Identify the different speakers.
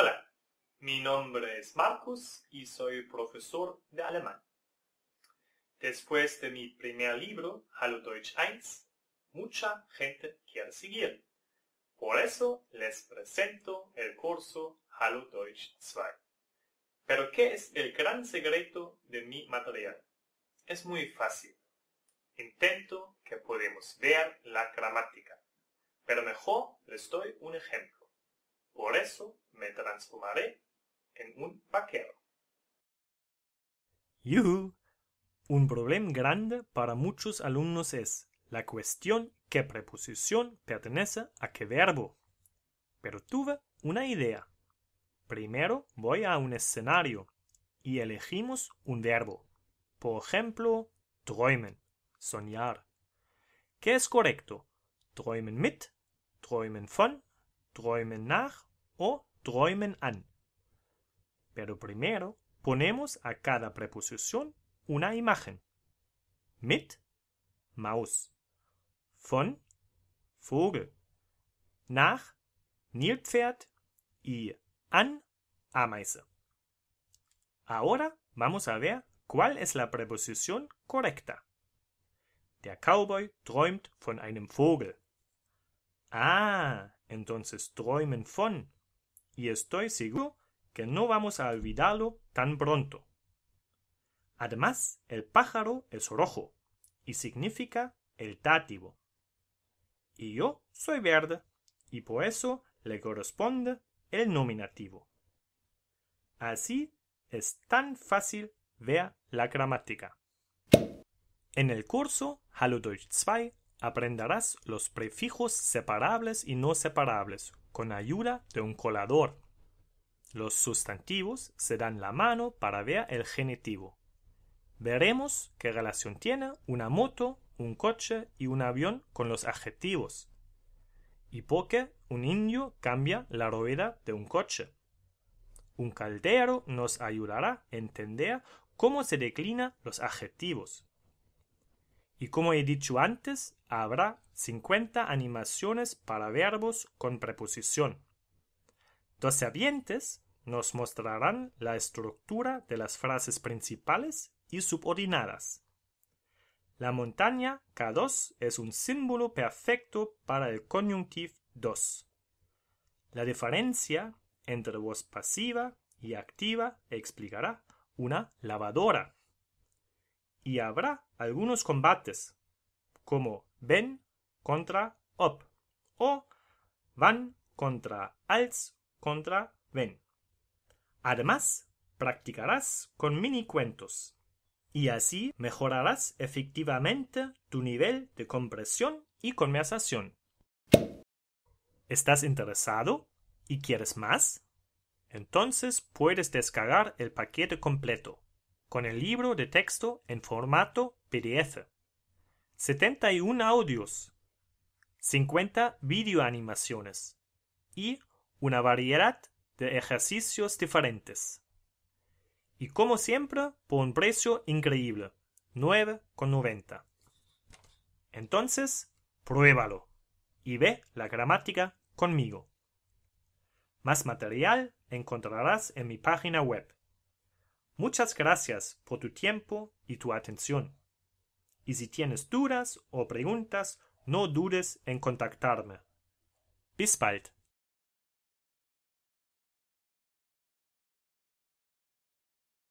Speaker 1: Hola, mi nombre es Marcus y soy profesor de alemán. Después de mi primer libro, Hallo Deutsch 1, mucha gente quiere seguir. Por eso les presento el curso Hallo Deutsch 2. Pero ¿qué es el gran secreto de mi material? Es muy fácil. Intento que podemos ver la gramática, pero mejor les doy un ejemplo. Por eso me transformaré en un paquero. Un problema grande para muchos alumnos es la cuestión qué preposición pertenece a qué verbo. Pero tuve una idea. Primero voy a un escenario y elegimos un verbo. Por ejemplo, träumen, soñar. ¿Qué es correcto? Träumen mit, träumen von, träumen nach o träumen an. Pero primero ponemos a cada preposición una imagen. Mit Maus. Von Vogel. Nach Nilpferd y an Ameise. Ahora vamos a ver cuál es la preposición correcta. Der Cowboy träumt von einem Vogel. Ah, entonces träumen von y estoy seguro que no vamos a olvidarlo tan pronto. Además, el pájaro es rojo y significa el dativo, Y yo soy verde y por eso le corresponde el nominativo. Así es tan fácil ver la gramática. En el curso Hallo Deutsch 2 Aprenderás los prefijos separables y no separables con ayuda de un colador. Los sustantivos serán la mano para ver el genitivo. Veremos qué relación tiene una moto, un coche y un avión con los adjetivos. ¿Y por qué un indio cambia la rueda de un coche? Un caldero nos ayudará a entender cómo se declinan los adjetivos. Y como he dicho antes, habrá 50 animaciones para verbos con preposición. Dos sabientes nos mostrarán la estructura de las frases principales y subordinadas. La montaña K2 es un símbolo perfecto para el conjuntivo 2. La diferencia entre voz pasiva y activa explicará una lavadora y habrá algunos combates, como Ben contra Op o Van contra Als contra Ben. Además, practicarás con mini cuentos y así mejorarás efectivamente tu nivel de compresión y conversación. ¿Estás interesado y quieres más? Entonces puedes descargar el paquete completo con el libro de texto en formato PDF, 71 audios, 50 videoanimaciones y una variedad de ejercicios diferentes. Y como siempre, por un precio increíble, 9,90. Entonces, pruébalo y ve la gramática conmigo. Más material encontrarás en mi página web Muchas gracias por tu tiempo y tu atención. Y si tienes dudas o preguntas, no dudes en contactarme. Bis bald.